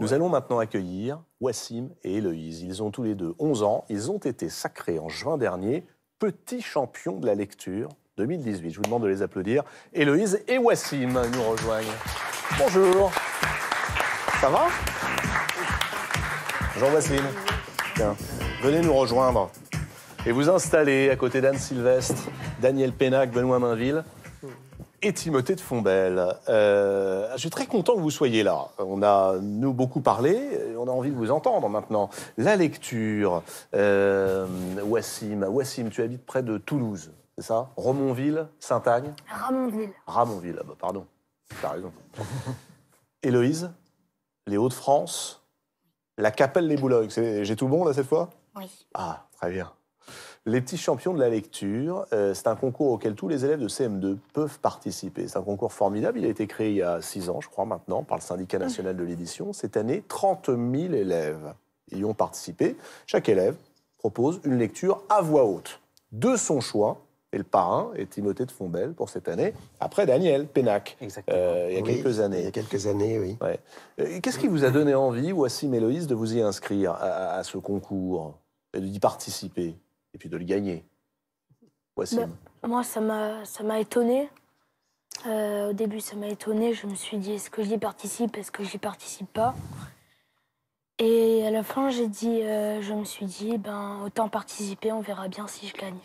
Nous allons maintenant accueillir Wassim et Héloïse. Ils ont tous les deux 11 ans. Ils ont été sacrés en juin dernier petits champions de la lecture 2018. Je vous demande de les applaudir. Héloïse et Wassim nous rejoignent. Bonjour. Ça va Jean Wassim. Tiens, venez nous rejoindre et vous installer à côté d'Anne Sylvestre, Daniel Pénac, Benoît Mainville et Timothée de Fombelle. Euh, je suis très content que vous soyez là. On a, nous, beaucoup parlé. On a envie de vous entendre maintenant. La lecture. Euh, Wassim, Wassim, tu habites près de Toulouse, c'est ça Romonville, Saint-Agne Ramonville. Ramonville, ah bah pardon. raison. Héloïse, les Hauts-de-France, la Capelle des Boulognes. J'ai tout bon, là, cette fois Oui. Ah, très bien. Les petits champions de la lecture, euh, c'est un concours auquel tous les élèves de CM2 peuvent participer. C'est un concours formidable. Il a été créé il y a six ans, je crois, maintenant, par le syndicat mmh. national de l'édition. Cette année, 30 000 élèves y ont participé. Chaque élève propose une lecture à voix haute de son choix et le parrain est Timothée de Fombelle pour cette année, après Daniel Pénac, euh, il y a quelques années. Il y a quelques années, oui. Euh, qu'est-ce qui vous a donné envie, voici et de vous y inscrire à, à ce concours et d'y participer et puis de le gagner. Bah, moi, ça m'a étonné. Euh, au début, ça m'a étonné. Je me suis dit, est-ce que j'y participe, est-ce que j'y participe pas Et à la fin, j'ai dit, euh, je me suis dit, ben, autant participer, on verra bien si je gagne.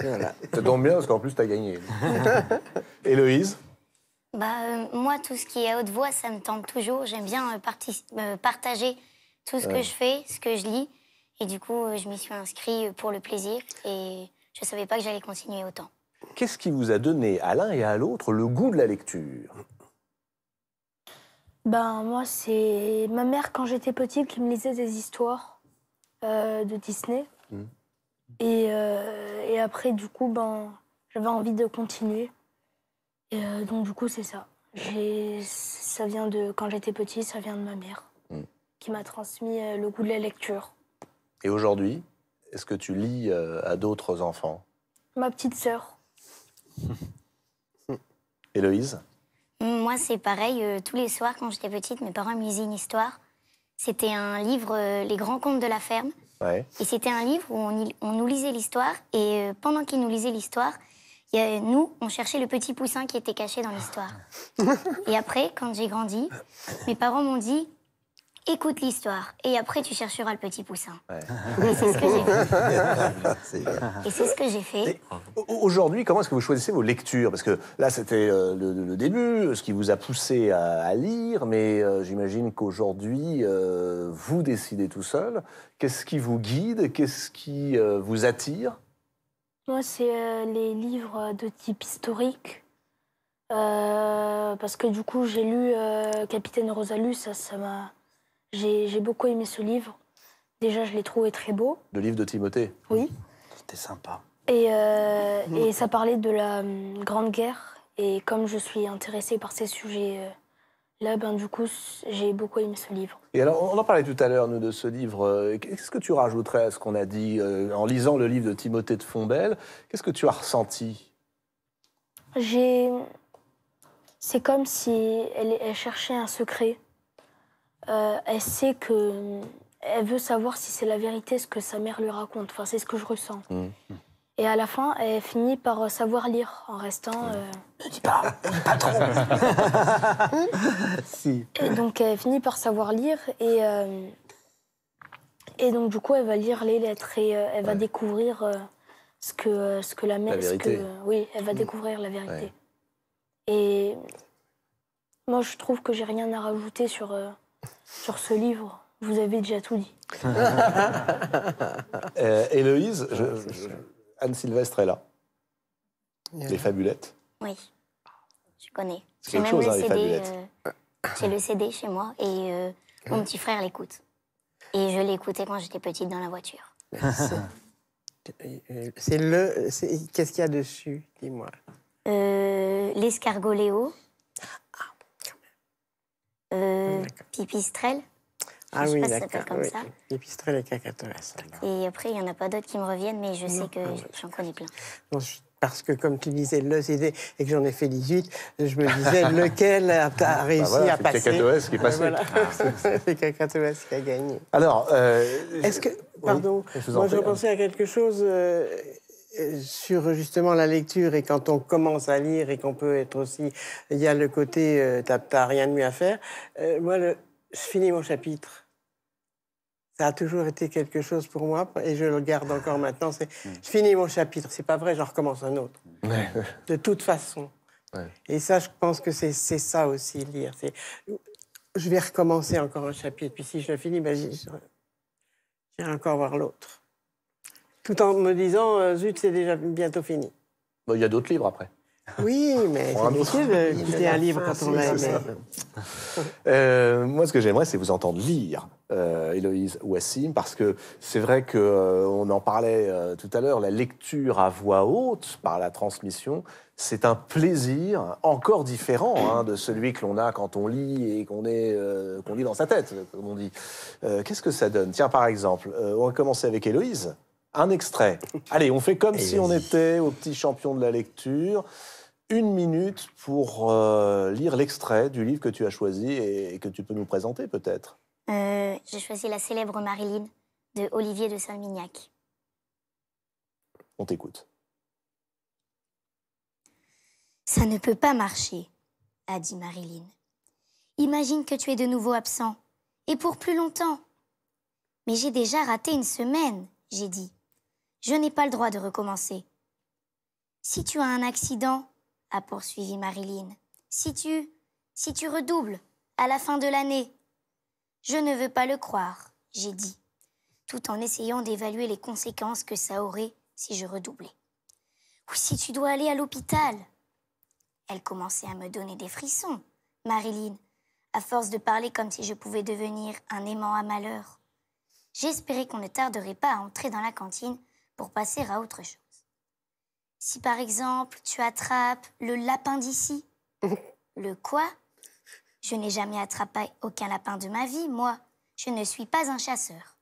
Voilà. ça tombe bien parce qu'en plus, tu as gagné. Héloïse bah, euh, Moi, tout ce qui est à haute voix, ça me tente toujours. J'aime bien partager tout ce que je fais, ce que je lis. Et du coup, euh, je m'y suis inscrite euh, pour le plaisir et je ne savais pas que j'allais continuer autant. Qu'est-ce qui vous a donné à l'un et à l'autre le goût de la lecture Ben moi, c'est ma mère quand j'étais petite qui me lisait des histoires euh, de Disney. Hmm. Et, après, du coup, ben, j'avais envie de continuer. donc, du coup, c'est ça. Ça vient de quand j'étais petite, ça vient de ma mère hmm. qui m'a transmis le goût de la lecture. Et aujourd'hui, est-ce que tu lis euh, à d'autres enfants Ma petite sœur. Héloïse mm, Moi, c'est pareil. Euh, tous les soirs, quand j'étais petite, mes parents me lisaient une histoire. C'était un livre, euh, Les grands contes de la ferme. Et c'était un livre où on, on nous lisait l'histoire. Et pendant qu'ils nous lisaient l'histoire, nous, on cherchait le petit poussin qui était caché dans l'histoire. et après, quand j'ai grandi, mes parents m'ont dit écoute l'histoire et après tu chercheras le petit poussin. c'est ce que j'ai fait. et c'est ce que j'ai fait. Aujourd'hui, comment est-ce que vous choisissez vos lectures Parce que là, c'était euh, le, début, ce qui vous a poussé à, lire, mais euh, j'imagine qu'aujourd'hui, euh, vous décidez tout seul. Qu'est-ce qui vous guide Qu'est-ce qui vous attire Moi, c'est les livres de type historique. parce que du coup, j'ai lu Capitaine Rosalus, ça m'a... J'ai beaucoup aimé ce livre. Déjà, je l'ai trouvé très beau. Le livre de Timothée Oui. C'était sympa. Et, euh, ça parlait de la euh, Grande Guerre. Et comme je suis intéressée par ces sujets... Euh, là, ben, du coup, j'ai beaucoup aimé ce livre. Et alors, on en parlait tout à l'heure, nous, de ce livre. Qu'est-ce que tu rajouterais à ce qu'on a dit en lisant le livre de Timothée de Fombelle Qu'est-ce que tu as ressenti J'ai. C'est comme si elle, cherchait un secret. Euh, elle sait que. Elle veut savoir si c'est la vérité ce que sa mère lui raconte. Enfin, c'est ce que je ressens. Mm. Et à la fin, elle finit par euh, savoir lire en restant. Euh... Ne dis pas, pas trop. si. donc, elle finit par savoir lire et. Euh, et donc, du coup, elle va lire les lettres et elle va découvrir ce, que, ce que la mère. oui, elle va mm. découvrir la vérité. Et. Moi, je trouve que j'ai rien à rajouter sur sur ce livre, vous avez déjà tout dit. Euh, Héloïse, Anne Sylvestre est là. Les fabulettes. Oui, je connais. C'est même le hein, CD, euh, le CD chez moi et euh, mon petit frère l'écoute. Et je l'écoutais quand j'étais petite dans la voiture. C'est le. Qu'est-ce qu'il y a dessus Dis-moi. L'escargot Léo. Euh, pipistrelle. ah oui, pas ça s'appelle comme ça. Pipistrelle et cacatoès. Et après, il n'y en a pas d'autres qui me reviennent, mais je sais que j'en connais plein. parce que comme tu disais le CD et que j'en ai fait 18, je me disais lequel a, bah réussi à passer. Ah, ah. C'est Cacatoès qui est c'est qui a gagné. Alors, euh, est-ce que pardon, moi je pensais à quelque chose. Euh, euh, sur justement la lecture et quand on commence à lire et qu'on peut être aussi, il y a le côté euh, t'as rien de mieux à faire. Euh, moi, je finis mon chapitre. Ça a toujours été quelque chose pour moi et je le garde encore maintenant. C'est mm. je finis mon chapitre. C'est pas vrai, j'en recommence un autre. De toute façon. Et ça, je pense que c'est ça aussi lire. je vais recommencer encore un chapitre. Puis si je le finis, ben, j'irai encore voir l'autre. Tout en me disant, euh, zut, c'est déjà bientôt fini. Bah, il y a d'autres livres après. Oui, mais c'est difficile de un livre quand on l'a euh, moi, ce que j'aimerais, c'est vous entendre lire, euh, Héloïse Ouassim, parce que c'est vrai qu'on euh, on en parlait tout à l'heure, la lecture à voix haute par la transmission, c'est un plaisir encore différent hein, de celui que l'on a quand on lit et qu'on est qu'on lit dans sa tête, comme on dit. Qu'est-ce que ça donne Tiens, par exemple, on va commencer avec Héloïse un extrait. Allez, on fait comme si on était au petit champion de la lecture une minute pour euh, lire l'extrait du livre que tu as choisi et, que tu peux nous présenter peut-être. Euh, j'ai choisi La célèbre Marilyn de Olivier de Saint-Mignac. On t'écoute. Ça ne peut pas marcher, a dit Marilyn. Imagine que tu es de nouveau absent, et pour plus longtemps. Mais j'ai déjà raté une semaine, j'ai dit. Je n'ai pas le droit de recommencer. Si tu as un accident, a poursuivi Marilyn, si tu. si tu redoubles, à la fin de l'année. Je ne veux pas le croire, j'ai dit, tout en essayant d'évaluer les conséquences que ça aurait si je redoublais. Ou si tu dois aller à l'hôpital. Elle commençait à me donner des frissons, Marilyn, à force de parler comme si je pouvais devenir un aimant à malheur. J'espérais qu'on ne tarderait pas à entrer dans la cantine pour passer à autre chose. Si par exemple tu attrapes le lapin d'ici, le quoi Je n'ai jamais attrapé aucun lapin de ma vie, moi. Je ne suis pas un chasseur.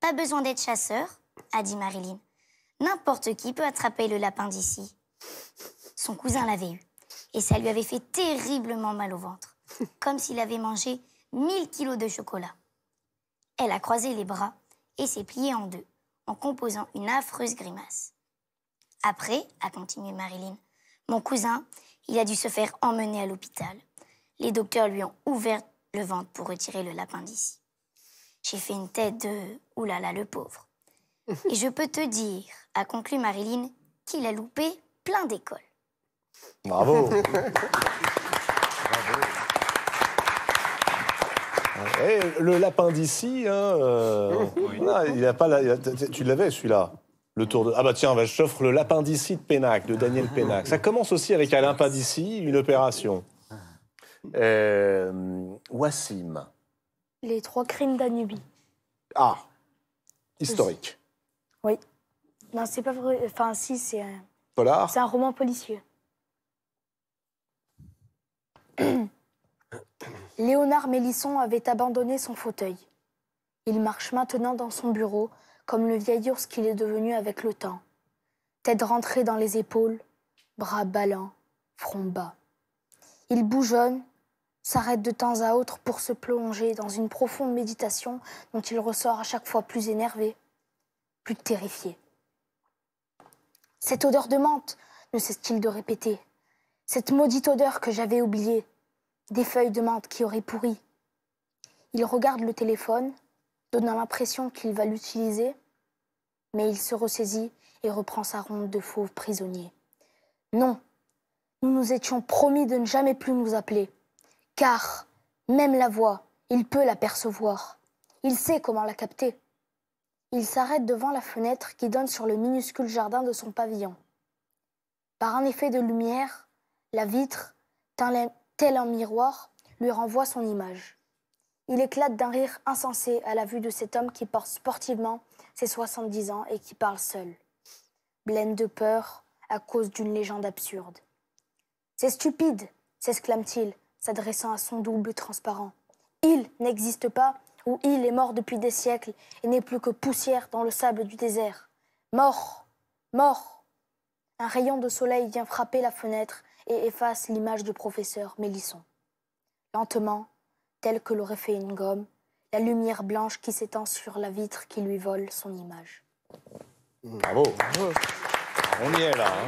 Pas besoin d'être chasseur, a dit Marilyn. N'importe qui peut attraper le lapin d'ici. Son cousin l'avait eu, et ça lui avait fait terriblement mal au ventre, comme s'il avait mangé 1000 kilos de chocolat. Elle a croisé les bras et s'est pliée en deux composant une affreuse grimace. Après, a continué Marilyn, mon cousin, il a dû se faire emmener à l'hôpital. Les docteurs lui ont ouvert le ventre pour retirer le lapin d'ici. J'ai fait une tête de oulala le pauvre. Et je peux te dire, a conclu Marilyn, qu'il a loupé plein d'écoles. Bravo Eh, le lapin d'ici, hein, pas tu l'avais celui-là. Le tour de... Ah bah tiens, bah, je t'offre le lapin d'ici de Pénac, de Daniel Pénac. Ça commence aussi avec Lapin d'ici une opération. Euh, Wassim. Les trois crimes d'Anubis. Ah, historique. Oui. Non, c'est pas vrai. Enfin, si, c'est. C'est un roman policier. Léonard Mélisson avait abandonné son fauteuil. Il marche maintenant dans son bureau, comme le vieil ours qu'il est devenu avec le temps. Tête rentrée dans les épaules, bras ballants, front bas. Il bougeonne, s'arrête de temps à autre pour se plonger dans une profonde méditation dont il ressort à chaque fois plus énervé, plus terrifié. Cette odeur de menthe, ne cesse-t-il de répéter. Cette maudite odeur que j'avais oubliée, des feuilles de menthe qui auraient pourri. Il regarde le téléphone, donnant l'impression qu'il va l'utiliser, mais il se ressaisit et reprend sa ronde de fauve prisonnier. Non, nous nous étions promis de ne jamais plus nous appeler, car même la voix, il peut la percevoir. Il sait comment la capter. Il s'arrête devant la fenêtre qui donne sur le minuscule jardin de son pavillon. Par un effet de lumière, la vitre tel un miroir, lui renvoie son image. Il éclate d'un rire insensé à la vue de cet homme qui porte sportivement ses 70 ans et qui parle seul, blême de peur à cause d'une légende absurde. C'est stupide, s'exclame-t-il, s'adressant à son double transparent. Il n'existe pas, ou il est mort depuis des siècles et n'est plus que poussière dans le sable du désert. Mort, mort. Un rayon de soleil vient frapper la fenêtre et efface l'image du professeur Mélisson. Lentement, tel que l'aurait fait une gomme, la lumière blanche qui s'étend sur la vitre qui lui vole son image. Mmh, bravo. Ah, on y est là. Hein.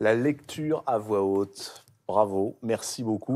La lecture à voix haute. Bravo, merci beaucoup.